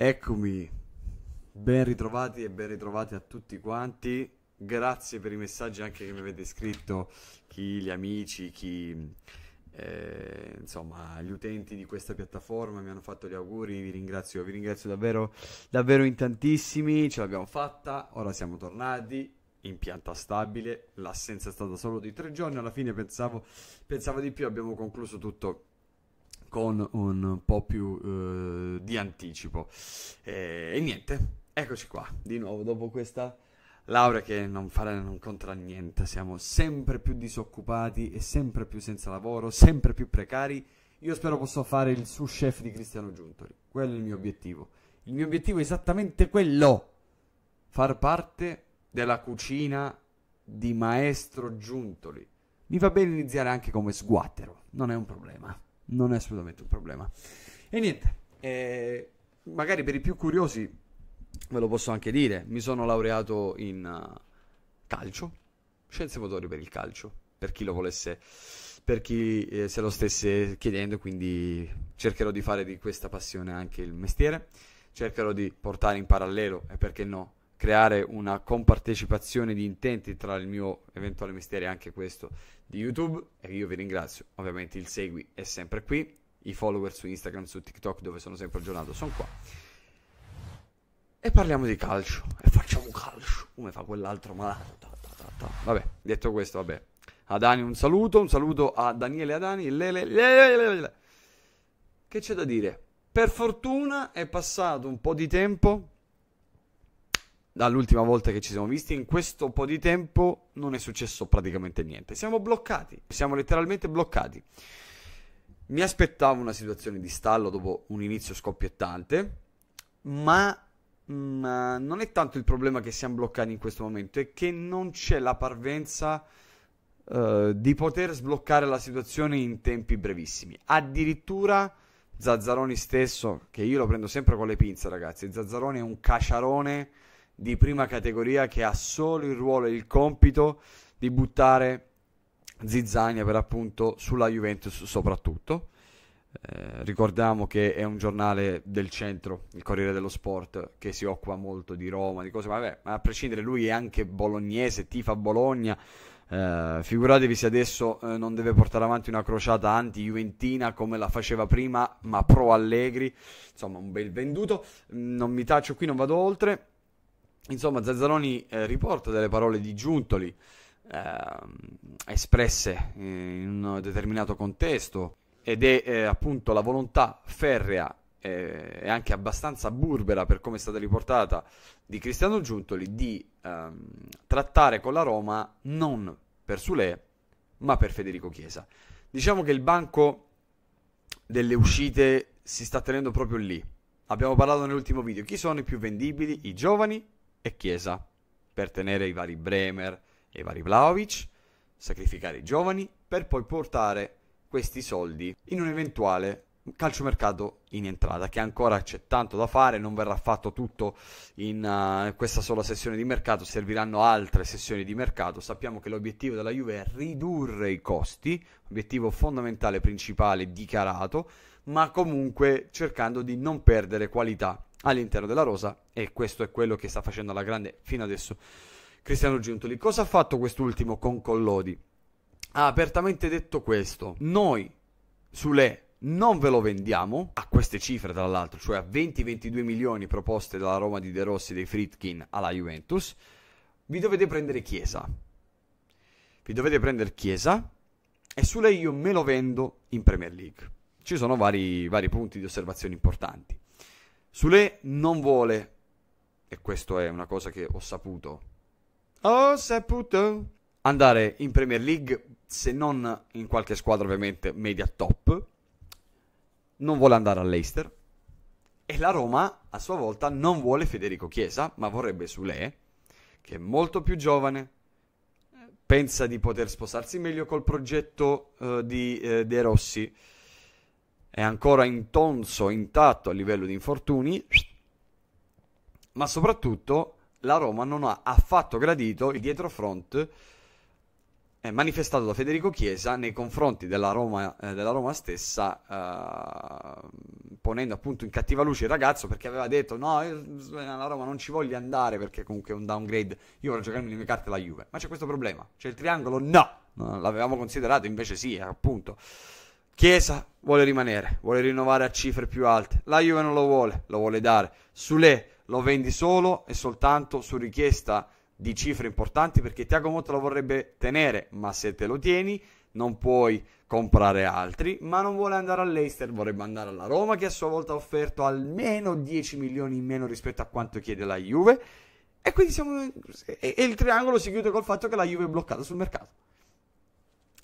Eccomi, ben ritrovati e ben ritrovati a tutti quanti. Grazie per i messaggi anche che mi avete scritto, chi gli amici, chi eh, insomma gli utenti di questa piattaforma mi hanno fatto gli auguri, vi ringrazio, vi ringrazio davvero, davvero in tantissimi, ce l'abbiamo fatta, ora siamo tornati in pianta stabile, l'assenza è stata solo di tre giorni, alla fine pensavo, pensavo di più, abbiamo concluso tutto con un po' più eh, di anticipo. E, e, niente, eccoci qua di nuovo dopo questa laurea che non, fare, non contra niente. Siamo sempre più disoccupati e sempre più senza lavoro, sempre più precari. Io spero posso fare il sous chef di Cristiano Giuntoli. Quello è il mio obiettivo. Il mio obiettivo è esattamente quello: far parte della cucina di maestro Giuntoli. Mi va bene iniziare anche come sguattero, non è un problema non è assolutamente un problema. E niente, eh, magari per i più curiosi ve lo posso anche dire, mi sono laureato in uh, calcio, scienze motorie per il calcio, per chi lo volesse, per chi eh, se lo stesse chiedendo, quindi cercherò di fare di questa passione anche il mestiere, cercherò di portare in parallelo e perché no creare una compartecipazione di intenti tra il mio eventuale mestiere anche questo di YouTube e io vi ringrazio. Ovviamente il segui è sempre qui, i follower su Instagram, su TikTok dove sono sempre aggiornato sono qua. E parliamo di calcio e facciamo calcio come fa quell'altro malato. Vabbè, detto questo, vabbè. A Dani un saluto, un saluto a Daniele Adani. Lele, lele, lele. Che c'è da dire? Per fortuna è passato un po' di tempo dall'ultima volta che ci siamo visti, in questo po' di tempo non è successo praticamente niente. Siamo bloccati, siamo letteralmente bloccati. Mi aspettavo una situazione di stallo dopo un inizio scoppiettante, ma, ma mm, non è tanto il problema che siamo bloccati in questo momento, è che non c'è la parvenza eh, di poter sbloccare la situazione in tempi brevissimi. Addirittura Zazzaroni stesso, che io lo prendo sempre con le pinze, ragazzi, Zazzaroni è un caciarone di prima categoria che ha solo il ruolo e il compito di buttare zizzania per appunto sulla Juventus soprattutto. Eh, ricordiamo che è un giornale del centro, il Corriere dello Sport, che si occupa molto di Roma, di cose, ma, vabbè, ma a prescindere lui è anche bolognese, tifa Bologna. Eh, figuratevi se adesso eh, non deve portare avanti una crociata anti-Juventina come la faceva prima, ma pro Allegri, insomma un bel venduto. Mm, non mi taccio qui, non vado oltre. Insomma, Zazzaroni eh, riporta delle parole di Giuntoli ehm, eh, espresse in un determinato contesto ed è eh, appunto la volontà ferrea eh, e anche abbastanza burbera per come è stata riportata di Cristiano Giuntoli di ehm, trattare con la Roma non per Sule ma per Federico Chiesa. Diciamo che il banco delle uscite si sta tenendo proprio lì. Abbiamo parlato nell'ultimo video. Chi sono i più vendibili? I giovani e Chiesa per tenere i vari Bremer e i vari Vlaovic, sacrificare i giovani per poi portare questi soldi in un'eventuale calciomercato in entrata che ancora c'è tanto da fare non verrà fatto tutto in uh, questa sola sessione di mercato serviranno altre sessioni di mercato sappiamo che l'obiettivo della Juve è ridurre i costi obiettivo fondamentale principale dichiarato ma comunque cercando di non perdere qualità all'interno della rosa e questo è quello che sta facendo alla grande fino adesso Cristiano Giuntoli cosa ha fatto quest'ultimo con Collodi ha apertamente detto questo noi sulle non ve lo vendiamo a queste cifre tra l'altro, cioè a 20-22 milioni proposte dalla Roma di De Rossi dei Fritkin alla Juventus, vi dovete prendere Chiesa. Vi dovete prendere Chiesa e su lei io me lo vendo in Premier League. Ci sono vari, vari punti di osservazione importanti. Su lei non vuole, e questa è una cosa che ho saputo, ho saputo, andare in Premier League se non in qualche squadra ovviamente media top non vuole andare all'Eister e la Roma a sua volta non vuole Federico Chiesa, ma vorrebbe Sule, che è molto più giovane, pensa di poter sposarsi meglio col progetto eh, di eh, De Rossi, è ancora intonso, intatto a livello di infortuni, ma soprattutto la Roma non ha affatto gradito il dietro front manifestato da Federico Chiesa nei confronti della Roma, eh, della Roma stessa, eh, ponendo appunto in cattiva luce il ragazzo perché aveva detto no, eh, la Roma non ci voglio andare perché comunque è un downgrade, io voglio giocarmi le mie carte alla Juve. Ma c'è questo problema, c'è il triangolo? No, non l'avevamo considerato, invece sì, eh, appunto. Chiesa vuole rimanere, vuole rinnovare a cifre più alte, la Juve non lo vuole, lo vuole dare. Sule lo vendi solo e soltanto su richiesta di cifre importanti perché Tiago Motta lo vorrebbe tenere, ma se te lo tieni non puoi comprare altri, ma non vuole andare all'Eister, vorrebbe andare alla Roma che a sua volta ha offerto almeno 10 milioni in meno rispetto a quanto chiede la Juve e quindi siamo e, il triangolo si chiude col fatto che la Juve è bloccata sul mercato.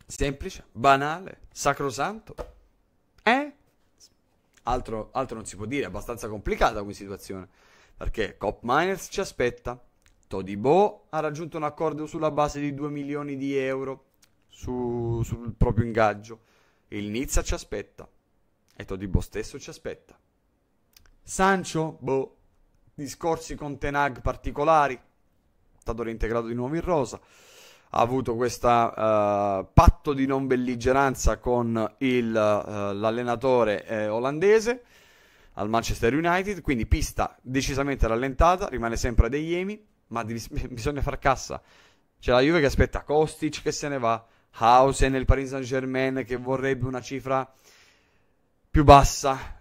Semplice, banale, sacrosanto. Eh? Altro, altro non si può dire, è abbastanza complicata come situazione. Perché Cop Miners ci aspetta, Todibo ha raggiunto un accordo sulla base di 2 milioni di euro su, sul proprio ingaggio. Il Nizza ci aspetta. E Todibo stesso ci aspetta. Sancho, boh, discorsi con Tenag particolari. È stato reintegrato di nuovo in rosa. Ha avuto questo uh, eh, patto di non belligeranza con il, uh, l'allenatore eh, olandese al Manchester United. Quindi pista decisamente rallentata. Rimane sempre a Deiemi ma di, bisogna far cassa. C'è la Juve che aspetta Kostic che se ne va, House nel Paris Saint Germain che vorrebbe una cifra più bassa,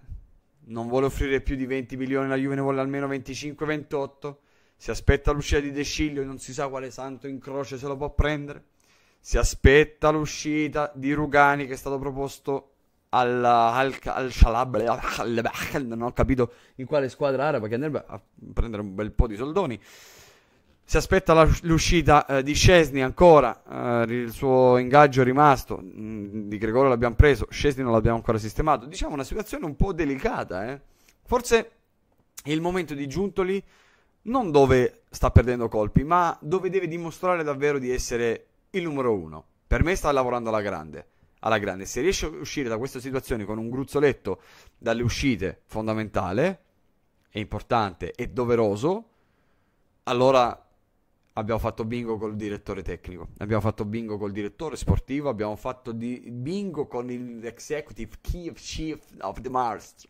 non vuole offrire più di 20 milioni, la Juve ne vuole almeno 25-28. Si aspetta l'uscita di De Sciglio, non si sa quale santo in croce se lo può prendere. Si aspetta l'uscita di Rugani che è stato proposto alla, al, al Shalab, al, al, non ho capito in quale squadra araba che andrebbe a prendere un bel po' di soldoni. Si aspetta la, l'uscita eh, di Scesni ancora, eh, il suo ingaggio rimasto, mh, mm, di Gregorio l'abbiamo preso, Scesni non l'abbiamo ancora sistemato. Diciamo una situazione un po' delicata, eh? forse è il momento di Giuntoli non dove sta perdendo colpi, ma dove deve dimostrare davvero di essere il numero uno. Per me sta lavorando alla grande. Alla grande. Se riesce a uscire da questa situazione con un gruzzoletto dalle uscite fondamentale, è importante e doveroso, allora abbiamo fatto bingo col direttore tecnico, abbiamo fatto bingo col direttore sportivo, abbiamo fatto di- bingo con l'executive Kiev Chief of the Mars.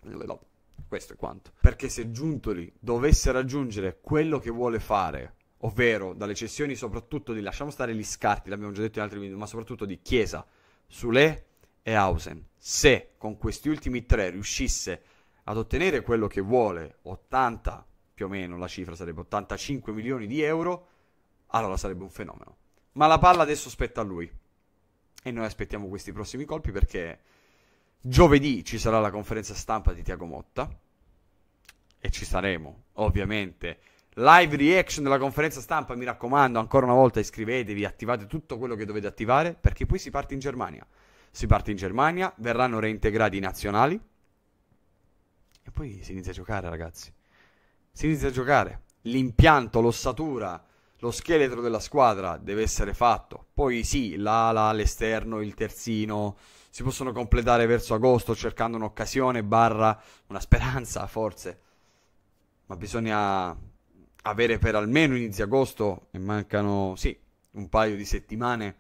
Questo è quanto. Perché se Giuntoli dovesse raggiungere quello che vuole fare, ovvero dalle cessioni soprattutto di, lasciamo stare gli scarti, l'abbiamo già detto in altri video, ma soprattutto di Chiesa, Sule e Hausen, se con questi ultimi tre riuscisse ad ottenere quello che vuole, 80 più o meno la cifra sarebbe 85 milioni di euro, allora sarebbe un fenomeno. Ma la palla adesso spetta a lui. E noi aspettiamo questi prossimi colpi perché giovedì ci sarà la conferenza stampa di Tiago Motta. E ci saremo, ovviamente. Live reaction della conferenza stampa, mi raccomando, ancora una volta iscrivetevi, attivate tutto quello che dovete attivare perché poi si parte in Germania. Si parte in Germania, verranno reintegrati i nazionali e poi si inizia a giocare, ragazzi. Si inizia a giocare. L'impianto, l'ossatura, lo scheletro della squadra deve essere fatto. Poi sì, l'ala, l'esterno, il terzino si possono completare verso agosto cercando un'occasione barra una speranza forse. Ma bisogna avere per almeno inizio agosto e mancano sì, un paio di settimane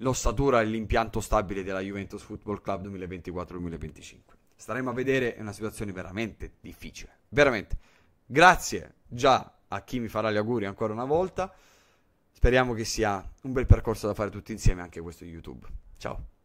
l'ossatura e l'impianto stabile della Juventus Football Club 2024-2025. Staremo a vedere, è una situazione veramente difficile, veramente. Grazie già a chi mi farà gli auguri ancora una volta. Speriamo che sia un bel percorso da fare tutti insieme anche questo YouTube. Ciao.